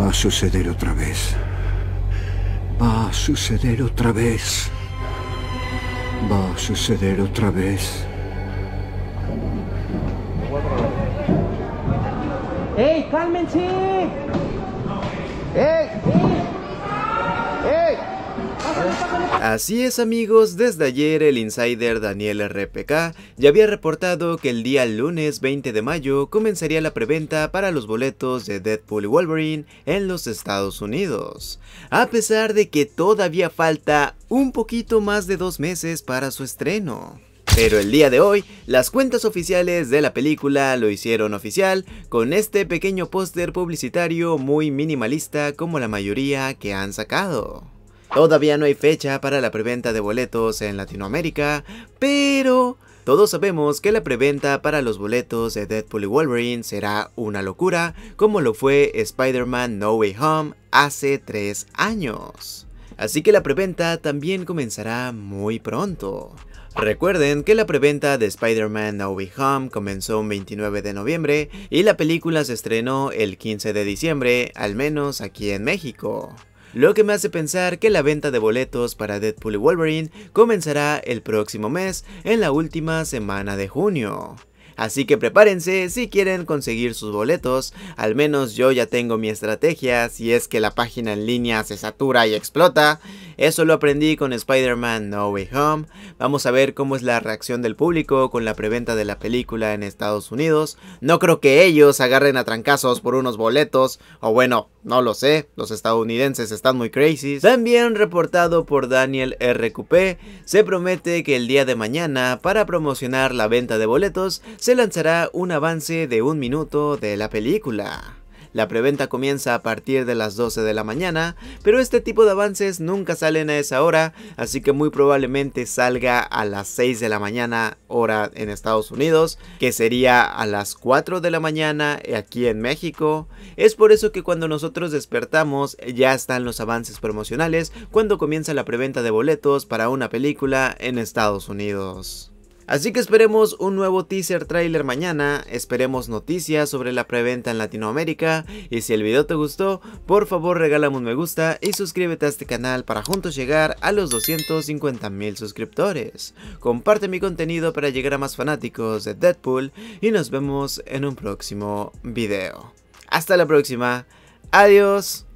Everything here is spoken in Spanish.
Va a suceder otra vez. Va a suceder otra vez. Va a suceder otra vez. ¡Ey, cálmense! ¡Ey! Así es amigos, desde ayer el insider Daniel RPK ya había reportado que el día lunes 20 de mayo comenzaría la preventa para los boletos de Deadpool y Wolverine en los Estados Unidos, a pesar de que todavía falta un poquito más de dos meses para su estreno. Pero el día de hoy, las cuentas oficiales de la película lo hicieron oficial con este pequeño póster publicitario muy minimalista como la mayoría que han sacado. Todavía no hay fecha para la preventa de boletos en Latinoamérica, pero todos sabemos que la preventa para los boletos de Deadpool y Wolverine será una locura, como lo fue Spider-Man No Way Home hace 3 años. Así que la preventa también comenzará muy pronto. Recuerden que la preventa de Spider-Man No Way Home comenzó el 29 de noviembre y la película se estrenó el 15 de diciembre, al menos aquí en México lo que me hace pensar que la venta de boletos para Deadpool y Wolverine comenzará el próximo mes en la última semana de junio. Así que prepárense si quieren conseguir sus boletos, al menos yo ya tengo mi estrategia si es que la página en línea se satura y explota, eso lo aprendí con Spider-Man No Way Home. Vamos a ver cómo es la reacción del público con la preventa de la película en Estados Unidos. No creo que ellos agarren a trancazos por unos boletos, o bueno, no lo sé, los estadounidenses están muy crazy. También reportado por Daniel R. Coupé, se promete que el día de mañana, para promocionar la venta de boletos, se lanzará un avance de un minuto de la película. La preventa comienza a partir de las 12 de la mañana, pero este tipo de avances nunca salen a esa hora, así que muy probablemente salga a las 6 de la mañana hora en Estados Unidos, que sería a las 4 de la mañana aquí en México. Es por eso que cuando nosotros despertamos ya están los avances promocionales cuando comienza la preventa de boletos para una película en Estados Unidos. Así que esperemos un nuevo teaser trailer mañana, esperemos noticias sobre la preventa en Latinoamérica y si el video te gustó, por favor regálame un me gusta y suscríbete a este canal para juntos llegar a los 250 mil suscriptores. Comparte mi contenido para llegar a más fanáticos de Deadpool y nos vemos en un próximo video. Hasta la próxima, adiós.